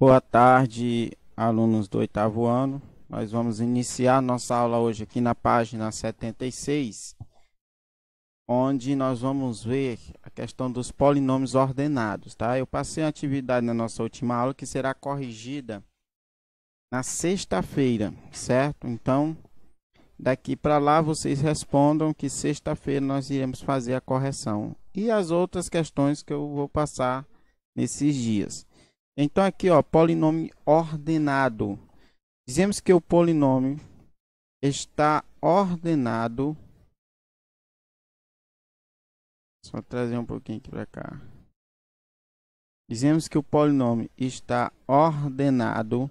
Boa tarde, alunos do oitavo ano. Nós vamos iniciar nossa aula hoje aqui na página 76, onde nós vamos ver a questão dos polinômios ordenados, tá? Eu passei a atividade na nossa última aula que será corrigida na sexta-feira, certo? Então, daqui para lá vocês respondam que sexta-feira nós iremos fazer a correção. E as outras questões que eu vou passar nesses dias. Então aqui, ó, polinômio ordenado. Dizemos que o polinômio está ordenado. Só trazer um pouquinho aqui para cá. Dizemos que o polinômio está ordenado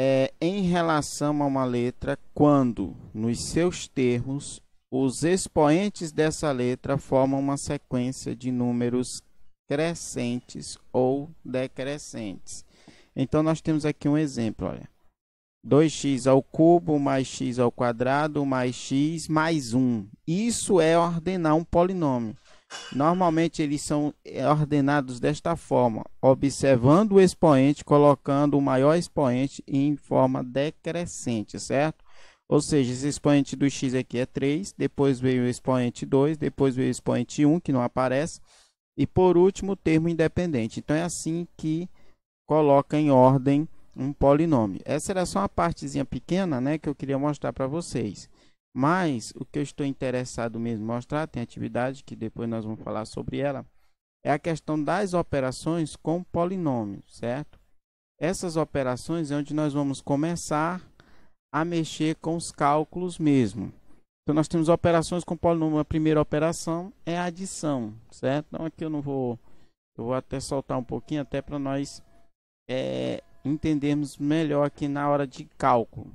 é, em relação a uma letra quando, nos seus termos, os expoentes dessa letra formam uma sequência de números crescentes ou decrescentes. Então nós temos aqui um exemplo, olha. 2x ao cubo mais x ao quadrado mais x mais 1. Isso é ordenar um polinômio. Normalmente eles são ordenados desta forma, observando o expoente, colocando o maior expoente em forma decrescente, certo? Ou seja, esse expoente do x aqui é 3, depois veio o expoente 2, depois veio o expoente 1, que não aparece, e por último, o termo independente. Então é assim que coloca em ordem um polinômio. Essa era só uma partezinha pequena né, que eu queria mostrar para vocês. Mas o que eu estou interessado mesmo em mostrar, tem atividade que depois nós vamos falar sobre ela, é a questão das operações com polinômio, certo? Essas operações é onde nós vamos começar a mexer com os cálculos mesmo. Então nós temos operações com polinômio. A primeira operação é a adição, certo? Então aqui eu não vou, eu vou até soltar um pouquinho até para nós é, entendermos melhor aqui na hora de cálculo.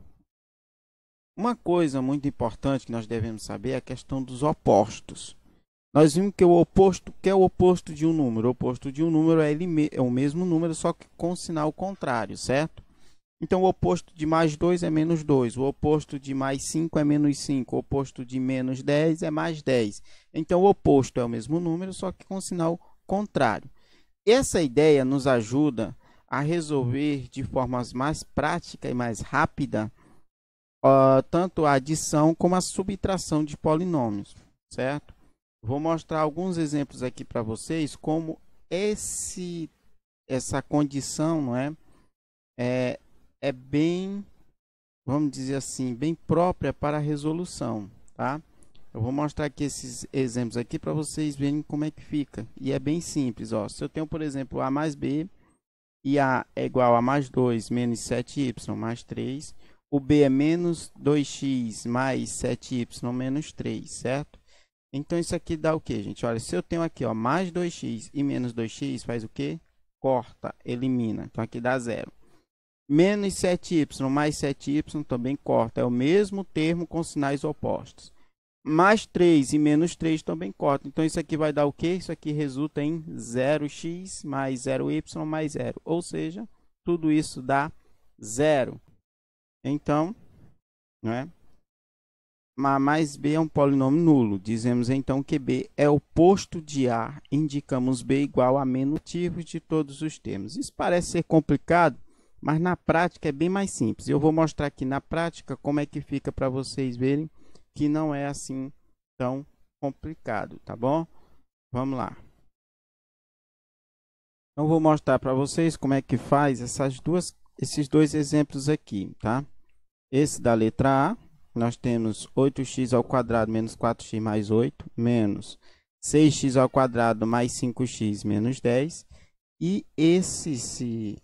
Uma coisa muito importante que nós devemos saber é a questão dos opostos. Nós vimos que o oposto, que é o oposto de um número, o oposto de um número é ele é o mesmo número só que com sinal contrário, certo? Então, o oposto de mais 2 é menos 2, o oposto de mais 5 é menos 5, o oposto de menos 10 é mais 10. Então, o oposto é o mesmo número, só que com sinal contrário. Essa ideia nos ajuda a resolver de formas mais prática e mais rápida uh, tanto a adição como a subtração de polinômios, certo? Vou mostrar alguns exemplos aqui para vocês como esse, essa condição não é, é é bem, vamos dizer assim, bem própria para a resolução, tá? Eu vou mostrar aqui esses exemplos aqui para vocês verem como é que fica. E é bem simples, ó. Se eu tenho, por exemplo, A mais B e A é igual a mais 2 menos 7Y mais 3, o B é menos 2X mais 7Y menos 3, certo? Então, isso aqui dá o que, gente? Olha, se eu tenho aqui, ó, mais 2x e menos 2x, faz o quê? Corta, elimina. Então, aqui dá zero. Menos 7y mais 7y também corta. É o mesmo termo com sinais opostos. Mais 3 e menos 3 também corta. Então, isso aqui vai dar o quê? Isso aqui resulta em 0x mais 0y mais 0. Ou seja, tudo isso dá zero. Então, não é? A mais B é um polinômio nulo. Dizemos então que B é oposto de A. Indicamos B igual a menos motivos de todos os termos. Isso parece ser complicado, mas na prática é bem mais simples. Eu vou mostrar aqui na prática como é que fica para vocês verem que não é assim tão complicado, tá bom? Vamos lá. Então vou mostrar para vocês como é que faz essas duas, esses dois exemplos aqui, tá? Esse da letra A, nós temos 8x ao quadrado menos 4x mais 8 menos 6x ao quadrado mais 5x menos 10. E esse, esse,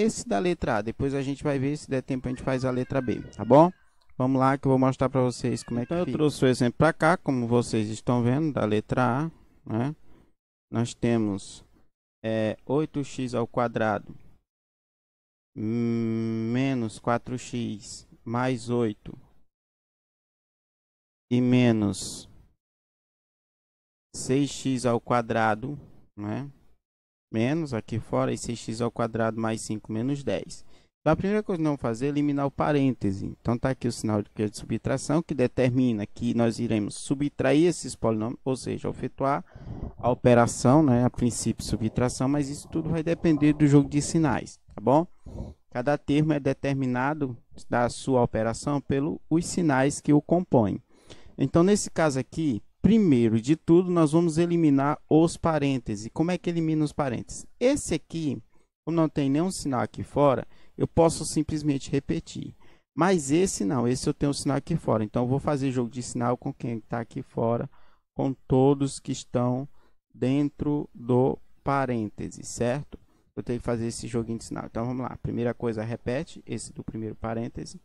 esse da letra A. Depois a gente vai ver, se der tempo a gente faz a letra B, tá bom? Vamos lá que eu vou mostrar para vocês como é que então, fica. eu trouxe o exemplo para cá, como vocês estão vendo, da letra A, né? Nós temos é, 8x ao quadrado menos 4x mais 8 e menos 6x ao quadrado, né? menos aqui fora e 6x ao quadrado mais 5 menos 10. Então, a primeira coisa que nós vamos fazer é eliminar o parêntese. Então, está aqui o sinal de subtração, que determina que nós iremos subtrair esses polinômios, ou seja, efetuar a operação, né, a princípio subtração, mas isso tudo vai depender do jogo de sinais, tá bom? Cada termo é determinado da sua operação pelos sinais que o compõem. Então, nesse caso aqui, Primeiro de tudo, nós vamos eliminar os parênteses. Como é que elimina os parênteses? Esse aqui, como não tem nenhum sinal aqui fora, eu posso simplesmente repetir. Mas esse não, esse eu tenho um sinal aqui fora. Então, eu vou fazer jogo de sinal com quem está aqui fora, com todos que estão dentro do parêntese, certo? Eu tenho que fazer esse joguinho de sinal. Então, vamos lá. Primeira coisa, repete esse do primeiro parêntese.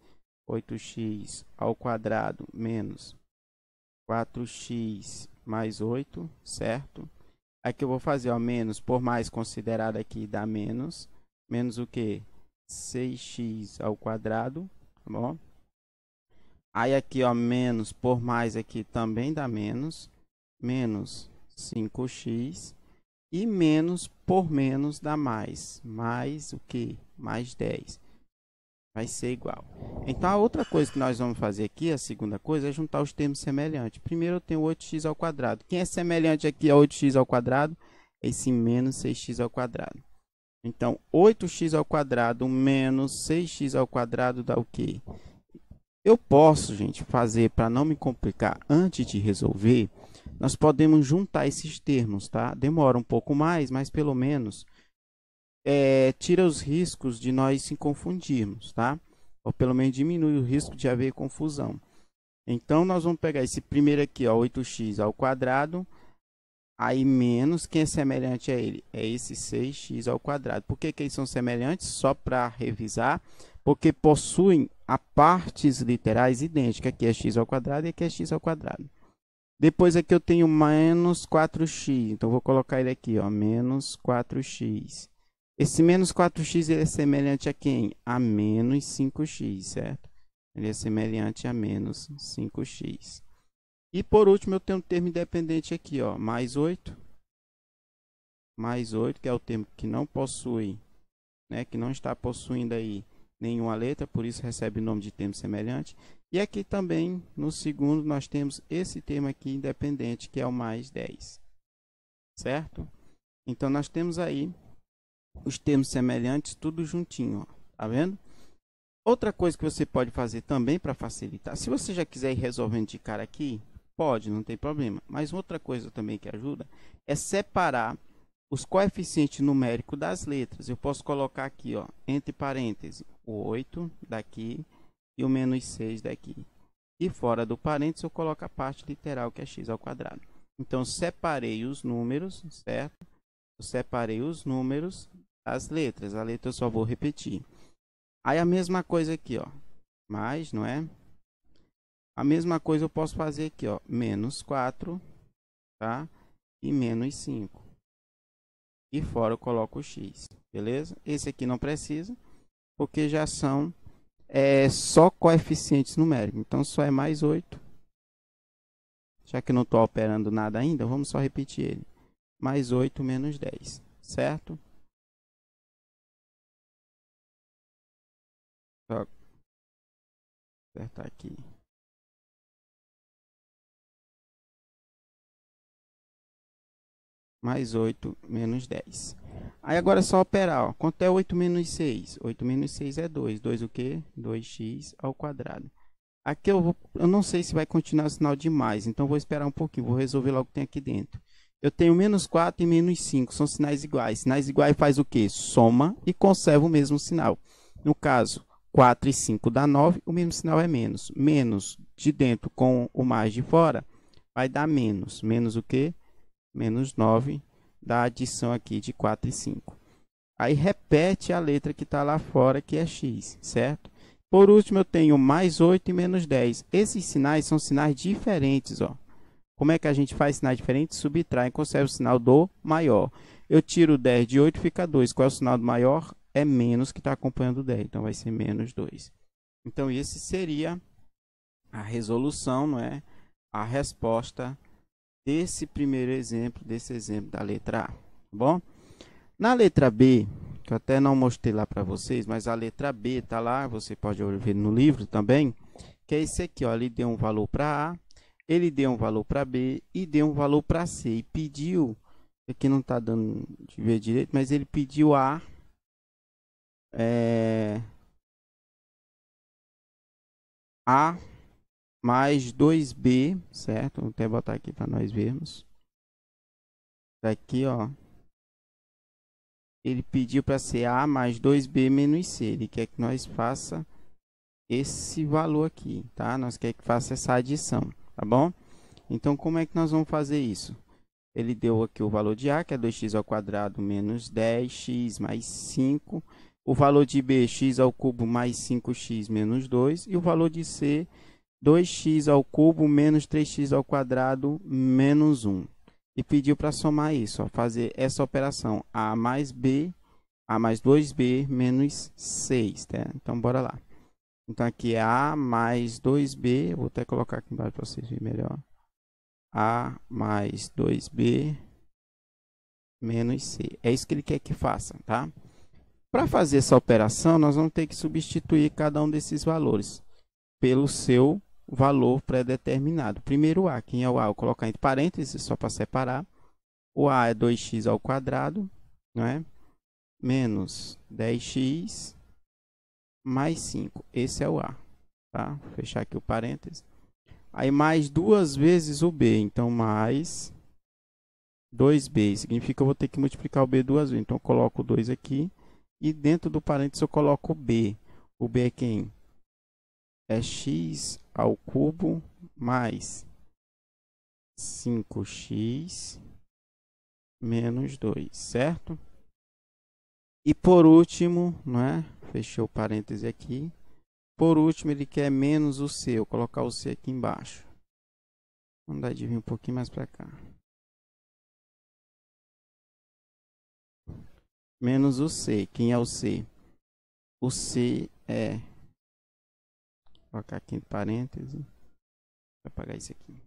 8x ao quadrado menos 4x mais 8, certo? Aqui eu vou fazer ó, menos por mais considerado aqui dá menos. Menos o quê? 6x ao quadrado, tá bom? Aí aqui ó, menos por mais aqui também dá menos. Menos 5x. E menos por menos dá mais. Mais o quê? Mais 10 vai ser igual. Então a outra coisa que nós vamos fazer aqui, a segunda coisa, é juntar os termos semelhantes. Primeiro eu tenho 8x ao quadrado. Quem é semelhante aqui a 8x ao quadrado? Esse menos 6x ao quadrado. Então 8x ao quadrado menos 6x ao quadrado dá o quê? Eu posso, gente, fazer para não me complicar antes de resolver, nós podemos juntar esses termos, tá? Demora um pouco mais, mas pelo menos é, tira os riscos de nós se confundirmos, tá? Ou pelo menos diminui o risco de haver confusão. Então, nós vamos pegar esse primeiro aqui, ó, 8x ao quadrado, aí menos, quem é semelhante a ele? É esse 6x ao quadrado. Por que, que eles são semelhantes? Só para revisar, porque possuem a partes literais idênticas, aqui é x ao quadrado e aqui é x ao quadrado. Depois aqui eu tenho menos 4x, então vou colocar ele aqui, ó, menos 4x esse menos 4x ele é semelhante a quem? A menos 5x, certo? Ele é semelhante a menos 5x. E por último, eu tenho um termo independente aqui, ó, mais 8. Mais 8, que é o termo que não possui, né, que não está possuindo aí nenhuma letra, por isso recebe o nome de termo semelhante. E aqui também, no segundo, nós temos esse termo aqui independente, que é o mais 10. Certo? Então, nós temos aí os termos semelhantes tudo juntinho, ó, tá vendo? Outra coisa que você pode fazer também para facilitar, se você já quiser ir resolvendo de cara aqui, pode, não tem problema. Mas outra coisa também que ajuda é separar os coeficientes numéricos das letras. Eu posso colocar aqui, ó, entre parênteses, o 8 daqui e o menos 6 daqui. E fora do parênteses eu coloco a parte literal, que é x ao quadrado. Então, separei os números, certo? Eu separei os números as letras. A letra eu só vou repetir. Aí a mesma coisa aqui, ó. Mais, não é? A mesma coisa eu posso fazer aqui, ó. Menos 4, tá? E menos 5. E fora eu coloco o x, beleza? Esse aqui não precisa, porque já são é, só coeficientes numéricos. Então, só é mais 8. Já que não estou operando nada ainda, vamos só repetir ele. Mais 8 menos 10, certo? Só apertar aqui. mais 8 menos 10. Aí agora é só operar, ó. quanto é 8 menos 6? 8 menos 6 é 2, 2 o quê? 2x ao quadrado. Aqui eu, vou, eu não sei se vai continuar o sinal demais. então vou esperar um pouquinho, vou resolver logo o que tem aqui dentro. Eu tenho menos 4 e menos 5, são sinais iguais. Sinais iguais faz o quê? Soma e conserva o mesmo sinal. No caso, 4 e 5 dá 9, o mesmo sinal é menos. Menos de dentro com o mais de fora vai dar menos. Menos o quê? Menos 9 da adição aqui de 4 e 5. Aí repete a letra que está lá fora, que é x, certo? Por último, eu tenho mais 8 e menos 10. Esses sinais são sinais diferentes. Ó. Como é que a gente faz sinais diferentes? Subtrai, conserva o sinal do maior. Eu tiro 10 de 8, fica 2. Qual é o sinal do maior? é menos que está acompanhando 10. Então, vai ser menos 2. Então, esse seria a resolução, não é? A resposta desse primeiro exemplo, desse exemplo da letra A, tá bom? Na letra B, que eu até não mostrei lá para vocês, mas a letra B está lá, você pode ver no livro também, que é esse aqui, ó, ele deu um valor para A, ele deu um valor para B e deu um valor para C e pediu, aqui não está dando de ver direito, mas ele pediu A é, A mais 2B, certo? Vou até botar aqui para nós vermos. Daqui, ó. Ele pediu para ser A mais 2B menos C. Ele quer que nós faça esse valor aqui, tá? Nós quer que faça essa adição, tá bom? Então, como é que nós vamos fazer isso? Ele deu aqui o valor de A, que é 2x ao quadrado menos 10x mais 5 o valor de bx x ao cubo mais 5x menos 2 e o valor de c 2x ao cubo menos 3x ao quadrado menos 1. E pediu para somar isso, ó, fazer essa operação a mais b, a mais 2b menos 6. Tá? Então, bora lá. Então, aqui é a mais 2b, vou até colocar aqui embaixo para vocês verem melhor. a mais 2b menos c. É isso que ele quer que faça, Tá? Para fazer essa operação, nós vamos ter que substituir cada um desses valores pelo seu valor pré-determinado. Primeiro A, quem é o A? Eu colocar entre parênteses só para separar. O A é 2x ao quadrado, não é? Menos 10x mais 5. Esse é o A, tá? Vou fechar aqui o parênteses. Aí mais duas vezes o B, então mais 2B. Significa que eu vou ter que multiplicar o B duas vezes. Então eu coloco o 2 aqui e dentro do parênteses eu coloco o B. O B é quem? É x ao cubo mais 5x menos 2, certo? E por último, não é? Fechei o parêntese aqui. Por último, ele quer menos o C. Eu vou colocar o C aqui embaixo. Vamos dar de vir um pouquinho mais para cá. menos o C. Quem é o C? O C é. Vou colocar aqui em parênteses. Vou apagar isso aqui.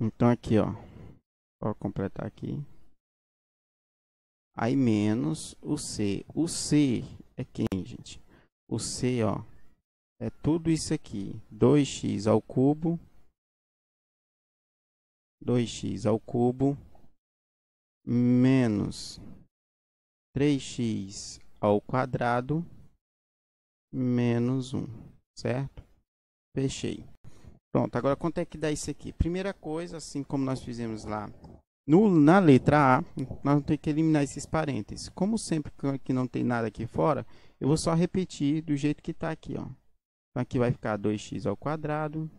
Então aqui, ó. Vou completar aqui. Aí menos o C. O C é quem, gente? O C, ó, é tudo isso aqui. 2x ao cubo. 2x ao cubo. Menos 3x ao quadrado. Menos 1, certo? Fechei. Pronto, agora quanto é que dá isso aqui? Primeira coisa, assim como nós fizemos lá no, na letra A, nós temos que eliminar esses parênteses. Como sempre que não tem nada aqui fora, eu vou só repetir do jeito que está aqui. Ó. Então, aqui vai ficar 2x ao quadrado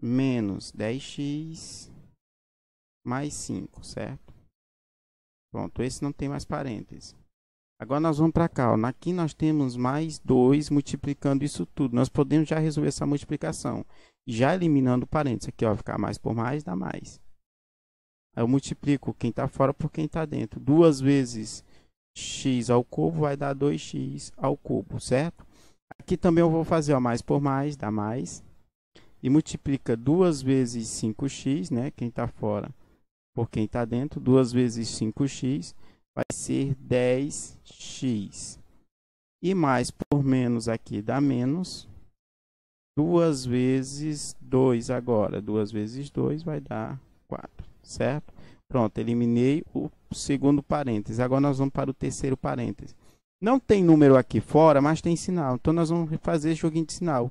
menos 10x mais 5, certo? Pronto, esse não tem mais parênteses. Agora nós vamos para cá. Ó. Aqui nós temos mais 2 multiplicando isso tudo. Nós podemos já resolver essa multiplicação. Já eliminando parênteses. Aqui Vai ficar mais por mais dá mais eu multiplico quem está fora por quem está dentro. Duas vezes x ao cubo vai dar 2x ao cubo, certo? Aqui também eu vou fazer ó, mais por mais, dá mais. E multiplica duas vezes 5x, né? Quem está fora por quem está dentro. Duas vezes 5x vai ser 10x. E mais por menos aqui dá menos. Duas vezes 2 agora. Duas vezes 2 vai dar certo? Pronto, eliminei o segundo parênteses. Agora nós vamos para o terceiro parênteses. Não tem número aqui fora, mas tem sinal. Então nós vamos fazer joguinho de sinal.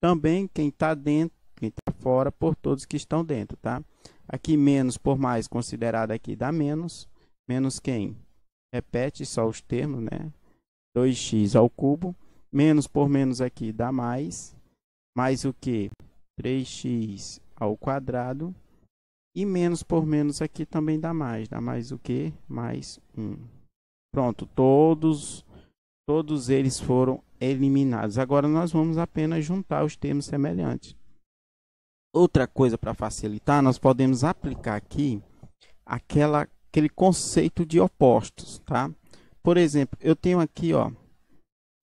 Também quem está dentro, quem está fora, por todos que estão dentro, tá? Aqui menos por mais considerado aqui dá menos. Menos quem? Repete só os termos, né? 2x ao cubo. Menos por menos aqui dá mais. Mais o que? 3x ao quadrado e menos por menos aqui também dá mais. Dá mais o quê? Mais 1. Pronto, todos, todos eles foram eliminados. Agora nós vamos apenas juntar os termos semelhantes. Outra coisa para facilitar, nós podemos aplicar aqui aquela, aquele conceito de opostos, tá? Por exemplo, eu tenho aqui, ó,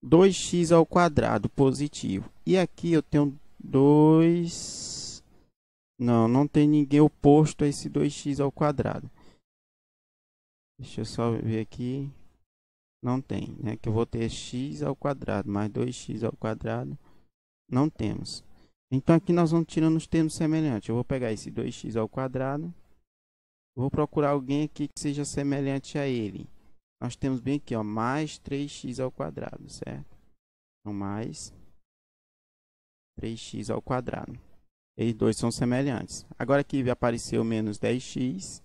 2x ao quadrado positivo. E aqui eu tenho 2 não, não tem ninguém oposto a esse 2x ao quadrado. Deixa eu só ver aqui. Não tem, né? Que eu vou ter x ao quadrado mais 2x ao quadrado. Não temos. Então aqui nós vamos tirando os termos semelhantes. Eu vou pegar esse 2x ao quadrado. Vou procurar alguém aqui que seja semelhante a ele. Nós temos bem aqui, ó, mais 3x ao quadrado, certo? Então mais 3x ao quadrado. Eles dois são semelhantes. Agora aqui apareceu menos 10x.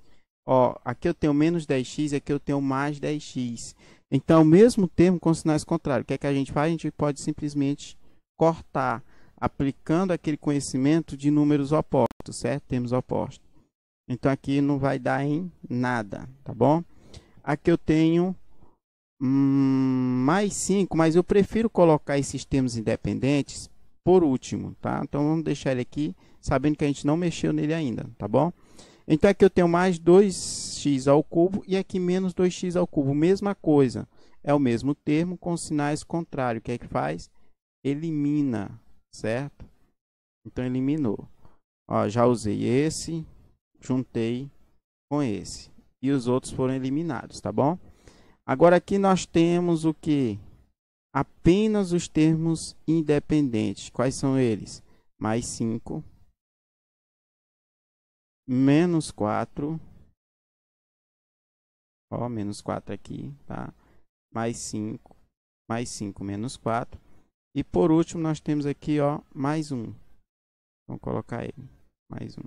Ó, aqui eu tenho menos 10x e aqui eu tenho mais 10x. Então, o mesmo termo com sinais contrários. O que, é que a gente faz? A gente pode simplesmente cortar, aplicando aquele conhecimento de números opostos, certo? Termos opostos. Então, aqui não vai dar em nada, tá bom? Aqui eu tenho hum, mais 5, mas eu prefiro colocar esses termos independentes por último, tá? Então vamos deixar ele aqui, sabendo que a gente não mexeu nele ainda, tá bom? Então aqui eu tenho mais 2x ao cubo e aqui menos 2x ao cubo, mesma coisa. É o mesmo termo com sinais contrários. O que é que faz? Elimina, certo? Então eliminou. Ó, já usei esse, juntei com esse. E os outros foram eliminados, tá bom? Agora aqui nós temos o que? apenas os termos independentes. Quais são eles? Mais 5, menos 4, menos 4 aqui, tá? Mais 5, mais 5, menos 4. E por último, nós temos aqui, ó, mais 1. Um. Vamos colocar ele, mais 1. Um.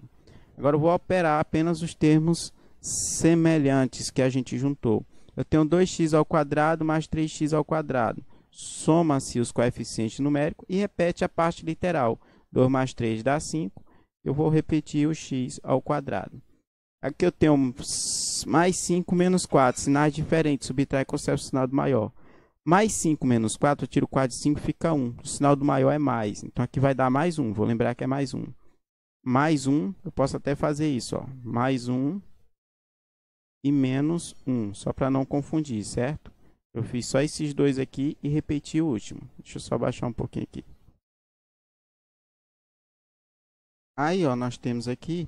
Agora eu vou operar apenas os termos semelhantes que a gente juntou. Eu tenho 2x ao quadrado mais 3x ao quadrado soma-se os coeficientes numéricos e repete a parte literal. 2 mais 3 dá 5. Eu vou repetir o x ao quadrado. Aqui eu tenho mais 5 menos 4, sinais diferentes, subtrai com o sinal do maior. Mais 5 menos 4, eu tiro 4 de 5, fica 1. O sinal do maior é mais, então aqui vai dar mais 1, vou lembrar que é mais 1. Mais 1, eu posso até fazer isso, ó. mais 1 e menos 1, só para não confundir, certo? Eu fiz só esses dois aqui e repeti o último. Deixa eu só baixar um pouquinho aqui. Aí, ó, nós temos aqui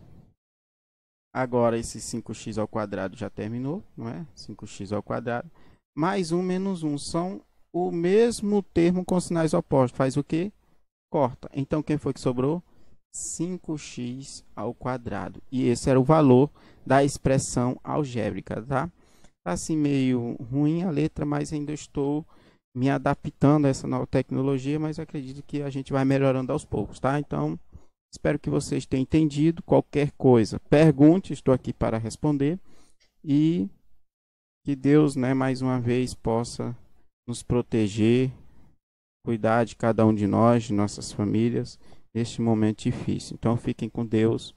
agora esse 5x ao quadrado já terminou, não é? 5x ao quadrado mais 1 menos 1 são o mesmo termo com sinais opostos. Faz o quê? Corta. Então quem foi que sobrou? 5x ao quadrado. E esse era o valor da expressão algébrica, tá? Tá, assim meio ruim a letra, mas ainda estou me adaptando a essa nova tecnologia, mas acredito que a gente vai melhorando aos poucos, tá? Então, espero que vocês tenham entendido. Qualquer coisa, pergunte, estou aqui para responder. E que Deus, né, mais uma vez possa nos proteger, cuidar de cada um de nós, de nossas famílias, neste momento difícil. Então, fiquem com Deus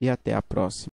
e até a próxima.